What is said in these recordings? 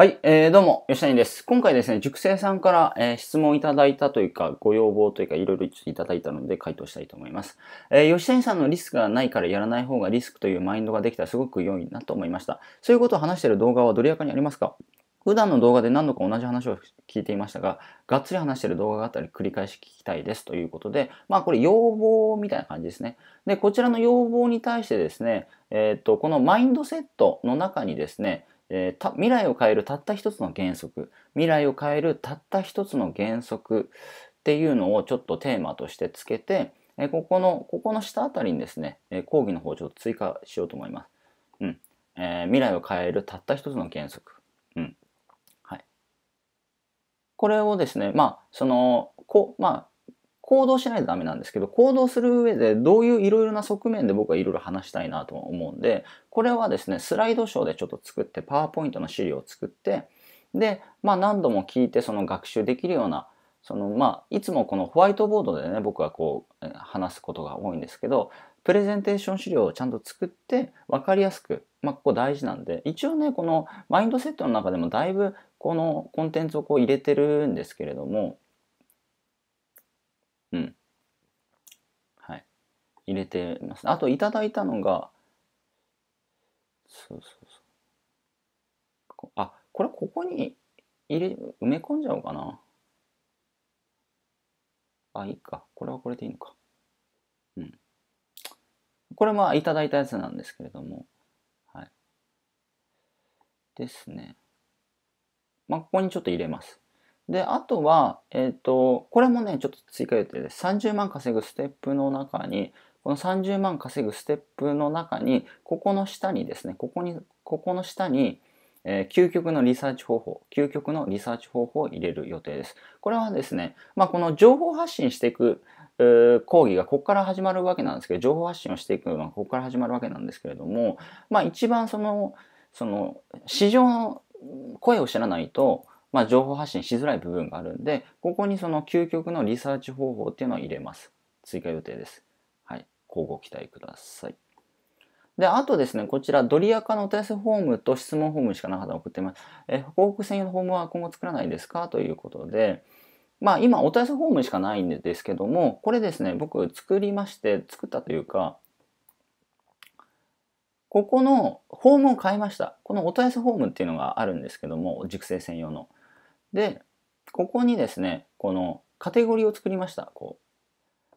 はい、えー、どうも、吉谷です。今回ですね、熟成さんから、えー、質問いただいたというか、ご要望というか、いろいろいただいたので回答したいと思います。えー、吉谷さんのリスクがないからやらない方がリスクというマインドができたらすごく良いなと思いました。そういうことを話している動画はどれやかにありますか普段の動画で何度か同じ話を聞いていましたが、がっつり話してる動画があったり繰り返し聞きたいですということで、まあこれ要望みたいな感じですね。で、こちらの要望に対してですね、えっ、ー、と、このマインドセットの中にですね、えー、未来を変えるたった一つの原則未来を変えるたった一つの原則っていうのをちょっとテーマとしてつけて、えー、ここのここの下あたりにですね、えー、講義の方をちょっと追加しようと思います。うんえー、未来を変えるたった一つの原則。うんはい、これをですねまあそのこまあ行動しないとダメなんですけど、行動する上でどういういろいろな側面で僕はいろいろ話したいなと思うんで、これはですね、スライドショーでちょっと作って、パワーポイントの資料を作って、で、まあ何度も聞いてその学習できるような、そのまあいつもこのホワイトボードでね、僕はこう話すことが多いんですけど、プレゼンテーション資料をちゃんと作って分かりやすく、まあここ大事なんで、一応ね、このマインドセットの中でもだいぶこのコンテンツをこう入れてるんですけれども、うん。はい。入れてます。あと、いただいたのが、そうそうそう。あ、これここに入れ、埋め込んじゃおうかな。あ、いいか。これはこれでいいのか。うん。これまあいただいたやつなんですけれども。はい。ですね。まあ、ここにちょっと入れます。で、あとは、えっ、ー、と、これもね、ちょっと追加予定です。30万稼ぐステップの中に、この30万稼ぐステップの中に、ここの下にですね、ここに、ここの下に、えー、究極のリサーチ方法、究極のリサーチ方法を入れる予定です。これはですね、まあ、この情報発信していく、ー、講義がここから始まるわけなんですけど、情報発信をしていくのがここから始まるわけなんですけれども、まあ、一番その、その、市場の声を知らないと、まあ、情報発信しづらい部分があるんで、ここにその究極のリサーチ方法っていうのを入れます。追加予定です。はい。交互期待ください。で、あとですね、こちら、ドリアカのお問い合わせフォームと質問フォームしかなかったら送ってます。え、報告専用のフォームは今後作らないですかということで、まあ今、お問い合わせフォームしかないんですけども、これですね、僕作りまして、作ったというか、ここのフォームを変えました。このお問い合わせフォームっていうのがあるんですけども、熟成専用の。で、ここにですね、このカテゴリーを作りました。こう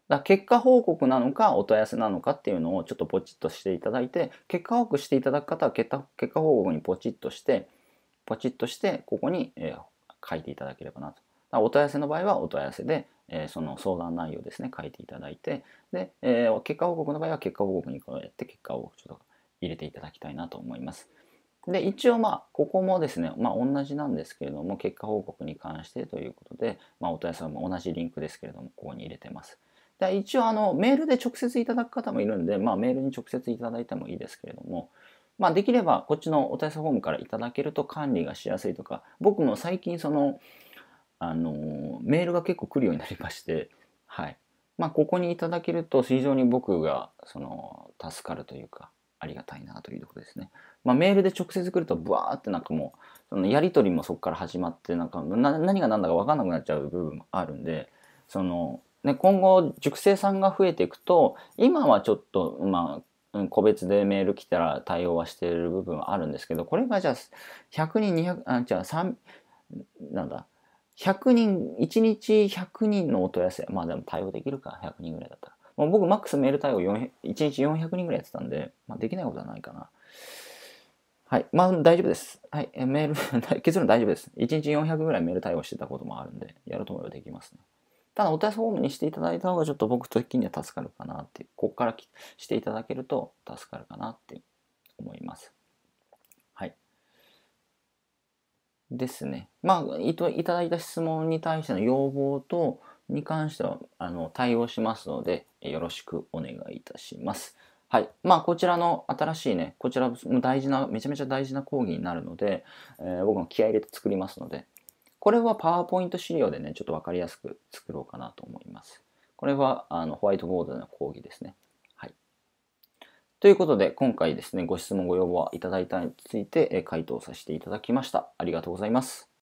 だ結果報告なのか、お問い合わせなのかっていうのをちょっとポチッとしていただいて、結果報告していただく方は結果結果報告にポチッとして、ポチッとして、ここに、えー、書いていただければなと。お問い合わせの場合はお問い合わせで、えー、その相談内容ですね、書いていただいて、で、えー、結果報告の場合は結果報告にこうやって結果をちょっと入れていただきたいなと思います。で、一応まあ、ここもですね、まあ同じなんですけれども、結果報告に関してということで、まあお問い合わせも同じリンクですけれども、ここに入れてます。で一応あの、メールで直接いただく方もいるんで、まあメールに直接いただいてもいいですけれども、まあできればこっちのお問い合わせフォームからいただけると管理がしやすいとか、僕も最近その、あの、メールが結構来るようになりまして、はい。まあここにいただけると非常に僕が、その、助かるというか、ありがたいなというところですね。まあ、メールで直接来るとブワーってなんかもうそのやり取りもそこから始まってなんか何が何だか分かんなくなっちゃう部分もあるんでその、ね、今後熟成さんが増えていくと今はちょっとまあ個別でメール来たら対応はしている部分はあるんですけどこれがじゃあ100人200あじゃあ3なんだ100人1日100人のお問い合わせまあでも対応できるか100人ぐらいだったらまあ、僕、マックスメール対応1日400人ぐらいやってたんで、まあ、できないことはないかな。はい。まあ、大丈夫です。はい。えメール、結論大丈夫です。1日400ぐらいメール対応してたこともあるんで、やると思えばできますね。ただ、お問い合わせフォームにしていただいた方が、ちょっと僕的には助かるかなっていう、ここからしていただけると助かるかなって思います。はい。ですね。まあ、いただいた質問に対しての要望と、に関しては、あの、対応しますので、よろしくお願いいたします。はい。まあ、こちらの新しいね、こちらも大事な、めちゃめちゃ大事な講義になるので、えー、僕も気合入れて作りますので、これはパワーポイント資料でね、ちょっとわかりやすく作ろうかなと思います。これは、あの、ホワイトボードの講義ですね。はい。ということで、今回ですね、ご質問ご要望いただいたについて、回答させていただきました。ありがとうございます。